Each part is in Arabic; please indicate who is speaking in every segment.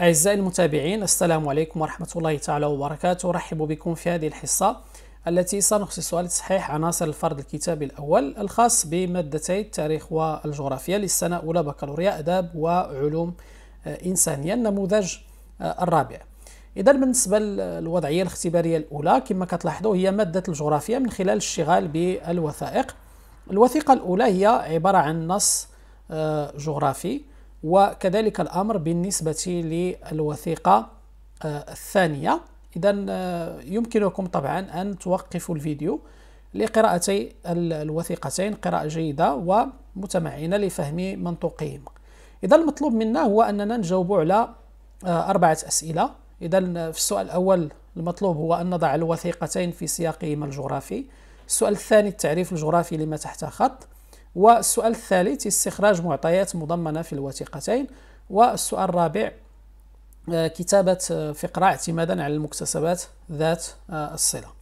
Speaker 1: أعزائي المتابعين السلام عليكم ورحمة الله تعالى وبركاته أرحب بكم في هذه الحصة التي سنخصصها لتصحيح عناصر الفرد الكتابي الأول الخاص بمادتي التاريخ والجغرافيا للسنة الأولى بكالوريا آداب وعلوم آه، إنسانية النموذج آه، الرابع إذا بالنسبة للوضعية الاختبارية الأولى كما كتلاحظوا هي مادة الجغرافيا من خلال الشغال بالوثائق الوثيقة الأولى هي عبارة عن نص آه، جغرافي وكذلك الأمر بالنسبة للوثيقة آه، الثانية إذا آه، يمكنكم طبعا أن توقفوا الفيديو لقراءتي الوثيقتين قراءة جيدة ومتمعنة لفهم منطوقهما إذا المطلوب منا هو أننا نجاوب على آه، أربعة أسئلة إذا في السؤال الأول المطلوب هو أن نضع الوثيقتين في سياقهما الجغرافي السؤال الثاني التعريف الجغرافي لما تحت خط والسؤال الثالث استخراج معطيات مضمنة في الوثيقتين والسؤال الرابع آه، كتابة آه، فقرة اعتمادا على المكتسبات ذات آه، الصلة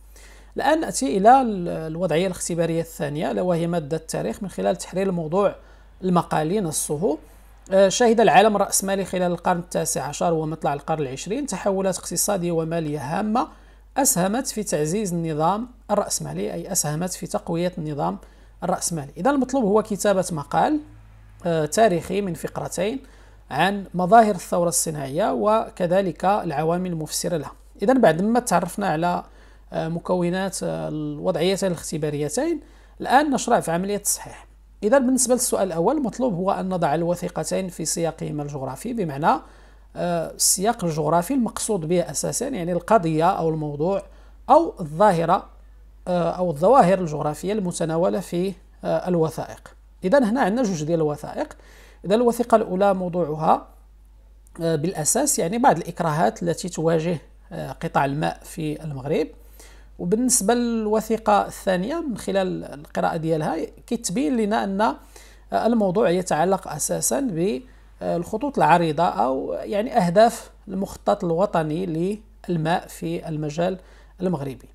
Speaker 1: الآن نأتي إلى الوضعية الاختبارية الثانية ألا وهي مادة التاريخ من خلال تحرير الموضوع المقالي نصه شهد العالم الرأسمالي خلال القرن التاسع عشر ومطلع القرن العشرين تحولات اقتصادية ومالية هامة أسهمت في تعزيز النظام الرأسمالي أي أسهمت في تقوية النظام الرأسمالي إذا المطلوب هو كتابة مقال آه، تاريخي من فقرتين عن مظاهر الثورة الصناعية وكذلك العوامل المفسرة لها إذا بعد ما تعرفنا على آه، مكونات آه، الوضعيتين الاختباريتين الآن نشرع في عملية التصحيح إذا بالنسبة للسؤال الأول المطلوب هو أن نضع الوثيقتين في سياقهما الجغرافي بمعنى السياق الجغرافي المقصود به أساسا يعني القضية أو الموضوع أو الظاهرة آه، أو الظواهر الجغرافية المتناولة في آه، الوثائق إذا هنا عندنا جوج ديال الوثائق إذا الوثيقة الأولى موضوعها آه، بالأساس يعني بعض الإكراهات التي تواجه قطاع الماء في المغرب وبالنسبة للوثيقة الثانية من خلال القراءة ديالها كتبين لنا أن الموضوع يتعلق أساسا بالخطوط العريضة أو يعني أهداف المخطط الوطني للماء في المجال المغربي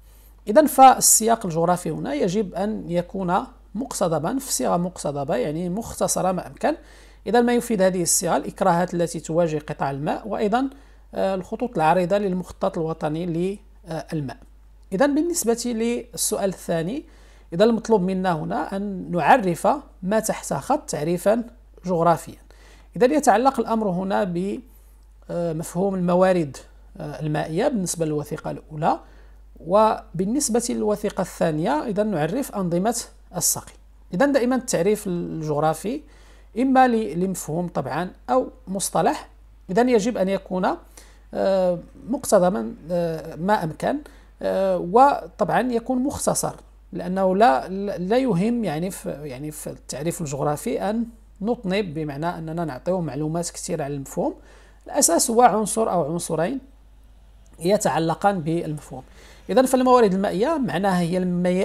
Speaker 1: إذا فالسياق الجغرافي هنا يجب أن يكون مقتضبا في صيغة مقتضبة يعني مختصرة ما أمكن إذا ما يفيد هذه الصيغة الإكراهات التي تواجه قطاع الماء وأيضا آه، الخطوط العريضة للمخطط الوطني للماء إذا بالنسبة للسؤال الثاني إذا المطلوب منا هنا أن نعرف ما تحت خط تعريفا جغرافيا إذا يتعلق الأمر هنا بمفهوم آه، الموارد آه، المائية بالنسبة للوثيقة الأولى وبالنسبة للوثيقة الثانية إذا نعرف أنظمة السقي إذا دائما التعريف الجغرافي إما لمفهوم طبعا أو مصطلح إذا يجب أن يكون آه، مقتضبا آه، ما أمكن آه، وطبعا يكون مختصر لأنه لا لا يهم يعني في يعني في التعريف الجغرافي أن نطنب بمعنى أننا نعطيه معلومات كثيرة على المفهوم الأساس هو عنصر أو عنصرين يتعلقان بالمفهوم اذا فالموارد المائيه معناها هي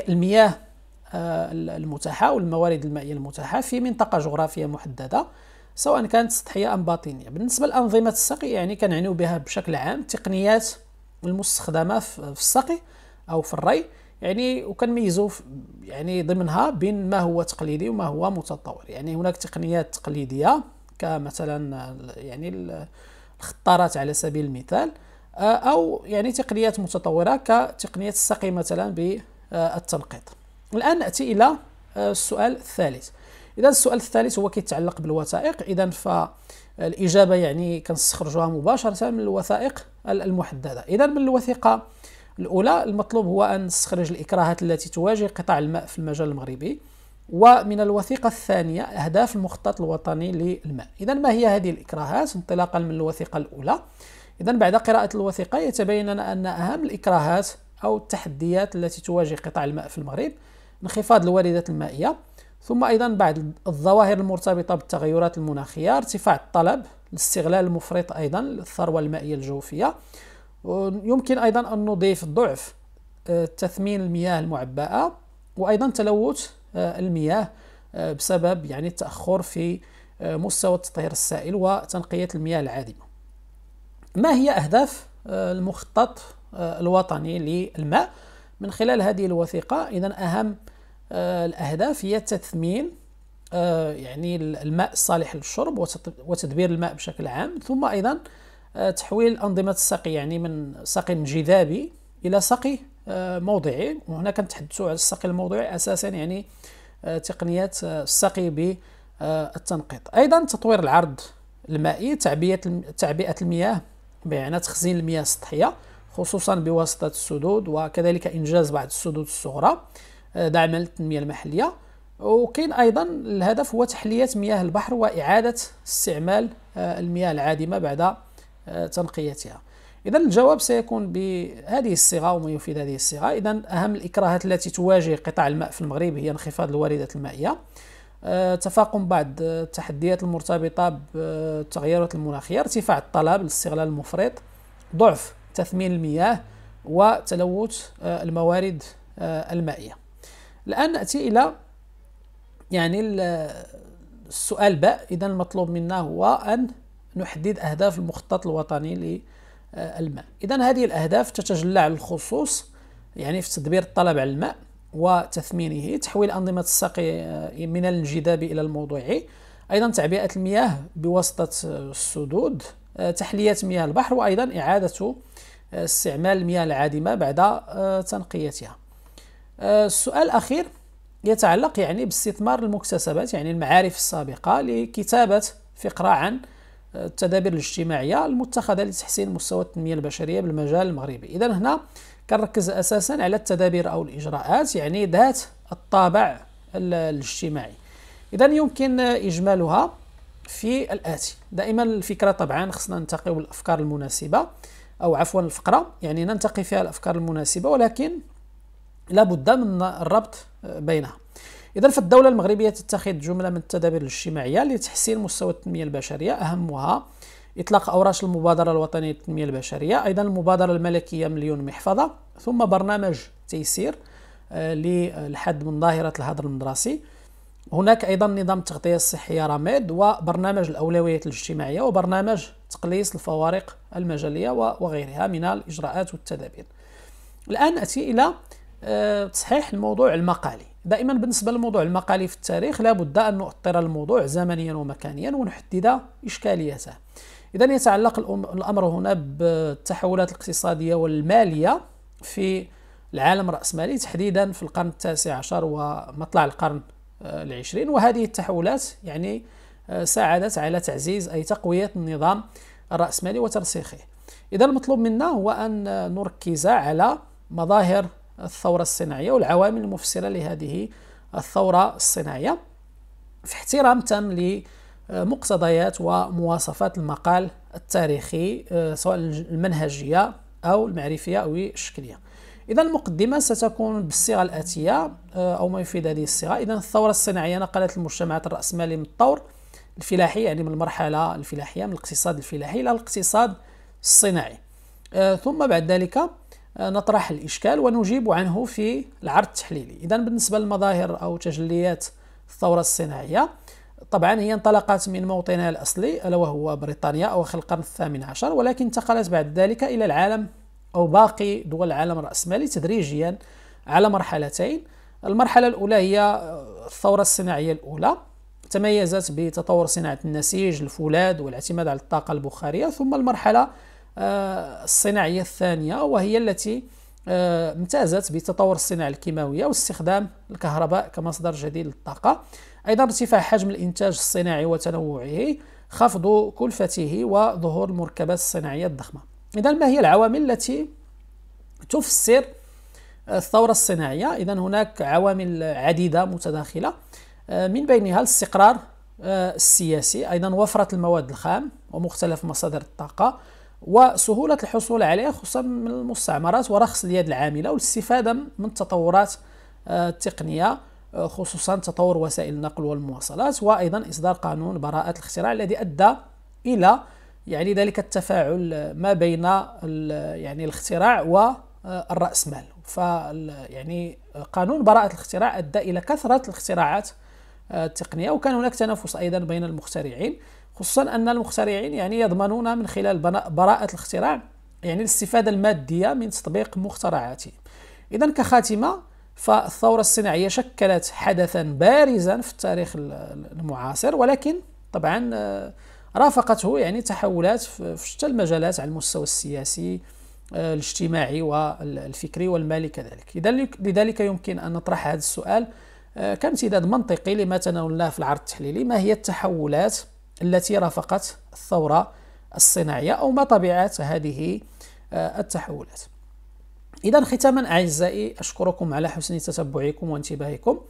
Speaker 1: المياه آه، المتاحه والموارد المائيه المتاحه في منطقه جغرافيه محدده سواء كانت سطحيه ام باطنيه بالنسبه لانظمه السقي يعني كنعنيو بها بشكل عام التقنيات المستخدمه في السقي او في الري يعني وكنميزوا يعني ضمنها بين ما هو تقليدي وما هو متطور يعني هناك تقنيات تقليديه كمثلا يعني الخطارات على سبيل المثال آه، او يعني تقنيات متطوره كتقنيه السقي مثلا بالتنقيط الان ناتي الى آه، السؤال الثالث اذا السؤال الثالث هو كيتعلق بالوثائق اذا فالاجابه يعني كنستخرجها مباشره من الوثائق المحدده اذا من الوثيقه الاولى المطلوب هو ان نستخرج الاكراهات التي تواجه قطاع الماء في المجال المغربي ومن الوثيقة الثانية أهداف المخطط الوطني للماء إذا ما هي هذه الإكراهات انطلاقا من الوثيقة الأولى إذا بعد قراءة الوثيقة يتبين لنا أن أهم الإكراهات أو التحديات التي تواجه قطاع الماء في المغرب انخفاض الواردات المائية ثم أيضا بعض الظواهر المرتبطة بالتغيرات المناخية ارتفاع الطلب الاستغلال المفرط أيضا للثروة المائية الجوفية يمكن أيضا أن نضيف ضعف آه، تثمين المياه المعبأة وأيضا تلوث آه، المياه آه، بسبب يعني التأخر في مستوى التطهير السائل وتنقية المياه العادمة ما هي أهداف آه، المخطط آه، الوطني للماء من خلال هذه الوثيقة إذا أهم آه، الأهداف هي تثمين يعني الماء الصالح للشرب وتدبير الماء بشكل عام ثم أيضا تحويل أنظمة السقي يعني من سقي جذابي إلى سقي موضعي وهنا كنتحدثوا على السقي الموضعي أساسا يعني تقنيات السقي بالتنقيط أيضا تطوير العرض المائي تعبئة تعبئة المياه بإعانة تخزين المياه السطحية خصوصا بواسطة السدود وكذلك إنجاز بعض السدود الصغرى آه، دعما للتنمية المحلية وكاين أيضا الهدف هو تحلية مياه البحر وإعادة استعمال آه، المياه العادمة بعد آه، تنقيتها إذا الجواب سيكون بهذه الصيغة وما يفيد هذه الصيغة إذا أهم الإكراهات التي تواجه قطاع الماء في المغرب هي انخفاض الواردات المائية آه، تفاقم بعض آه، التحديات المرتبطة بالتغيرات المناخية ارتفاع الطلب الاستغلال المفرط ضعف تثمين المياه وتلوث آه، الموارد المائية الآن نأتي إلى يعني السؤال باء إذا المطلوب منا هو أن نحدد أهداف المخطط الوطني للماء إذا هذه الأهداف تتجلى على الخصوص يعني في تدبير الطلب على الماء وتثمينه تحويل أنظمة السقي آه، من الانجذاب إلى الموضوعي أيضا تعبئة المياه بواسطة آه، السدود آه، تحلية مياه البحر وأيضا إعادة استعمال المياه العادمة بعد تنقيتها السؤال الأخير يتعلق يعني باستثمار المكتسبات يعني المعارف السابقة لكتابة فقرة عن التدابير الاجتماعية المتخذة لتحسين مستوى التنمية البشرية بالمجال المغربي إذا هنا كنركز اساسا على التدابير او الاجراءات يعني ذات الطابع الاجتماعي اذا يمكن اجمالها في الاتي دائما الفكره طبعا خصنا ننتقي بالافكار المناسبه او عفوا الفقره يعني ننتقي فيها الافكار المناسبه ولكن لابد من الربط بينها اذا فالدوله المغربيه تتخذ جمله من التدابير الاجتماعيه لتحسين مستوى التنميه البشريه اهمها إطلاق أوراش المبادرة الوطنية للتنمية البشرية أيضا المبادرة الملكية مليون محفظة ثم برنامج تيسير آه، للحد من ظاهرة الهدر المدرسي هناك أيضا نظام التغطية الصحية راميد وبرنامج الأولويات الاجتماعية وبرنامج تقليص الفوارق المجلية وغيرها من الإجراءات والتدابير الآن أتي إلى آه، تصحيح الموضوع المقالي دائما بالنسبة للموضوع المقالي في التاريخ لابد أن نؤطر الموضوع زمنيا ومكانيا ونحدد إشكاليته إذا يتعلق الأمر هنا بالتحولات الاقتصادية والمالية في العالم الرأسمالي تحديدا في القرن التاسع عشر ومطلع القرن آه، العشرين وهذه التحولات يعني آه، ساعدت على تعزيز أي تقوية النظام الرأسمالي وترسيخه إذا المطلوب منا هو أن نركز على مظاهر الثورة الصناعية والعوامل المفسرة لهذه الثورة الصناعية في احترام تام مقتضيات ومواصفات المقال التاريخي آه، سواء المنهجية أو المعرفية أو الشكلية إذا المقدمة ستكون بالصيغة الآتية آه، أو ما يفيد هذه الصيغة إذا الثورة الصناعية نقلت المجتمعات الرأسمالية من الطور الفلاحي يعني من المرحلة الفلاحية من الاقتصاد الفلاحي إلى الاقتصاد الصناعي آه، ثم بعد ذلك نطرح الإشكال ونجيب عنه في العرض التحليلي إذا بالنسبة للمظاهر أو تجليات الثورة الصناعية طبعا هي انطلقت من موطنها الأصلي ألا وهو بريطانيا أواخر القرن الثامن عشر ولكن انتقلت بعد ذلك إلى العالم أو باقي دول العالم الرأسمالي تدريجيا على مرحلتين المرحلة الأولى هي الثورة الصناعية الأولى تميزت بتطور صناعة النسيج الفولاذ والاعتماد على الطاقة البخارية ثم المرحلة آه، الصناعية الثانية وهي التي آه، امتازت بتطور الصناعة الكيماوية واستخدام الكهرباء كمصدر جديد للطاقة أيضا ارتفاع حجم الإنتاج الصناعي وتنوعه خفض كلفته وظهور المركبات الصناعية الضخمة إذا ما هي العوامل التي تفسر الثورة الصناعية إذا هناك عوامل عديدة متداخلة آه، من بينها الاستقرار آه، السياسي أيضا وفرة المواد الخام ومختلف مصادر الطاقة وسهولة الحصول عليه خصوصا من المستعمرات ورخص اليد العاملة والاستفادة من تطورات آه، التقنية آه، خصوصا تطور وسائل النقل والمواصلات وأيضا إصدار قانون براءة الاختراع الذي أدى إلى يعني ذلك التفاعل ما بين يعني الاختراع والرأسمال آه، ف يعني قانون براءة الاختراع أدى إلى كثرة الاختراعات التقنية وكان هناك تنافس أيضا بين المخترعين خصوصا أن المخترعين يعني يضمنون من خلال براءة الاختراع يعني الاستفادة المادية من تطبيق مخترعاتهم إذا كخاتمة فالثورة الصناعية شكلت حدثا بارزا في التاريخ المعاصر ولكن طبعا آه، رافقته يعني تحولات في شتى المجالات على المستوى السياسي آه، الاجتماعي والفكري والمالي كذلك لذلك يمكن أن نطرح هذا السؤال آه، كامتداد منطقي لما تناولناه في العرض التحليلي ما هي التحولات التي رافقت الثورة الصناعية أو ما طبيعة هذه آه، التحولات إذا ختاما أعزائي أشكركم على حسن تتبعكم وانتباهكم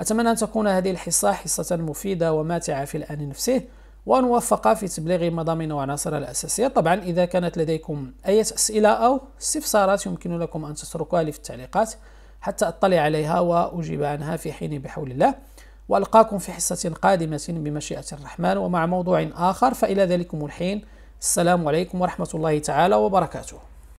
Speaker 1: أتمنى أن تكون هذه الحصة حصة مفيدة وماتعة في الآن نفسه وأن وفق في تبليغ مضامين وعناصر الأساسية طبعا إذا كانت لديكم أي أسئلة أو استفسارات يمكن لكم أن تتركوها لي في التعليقات حتى أطلع عليها وأجيب عنها في حين بحول الله وألقاكم في حصة قادمة بمشيئة الرحمن ومع موضوع آخر فإلى ذلكم الحين السلام عليكم ورحمة الله تعالى وبركاته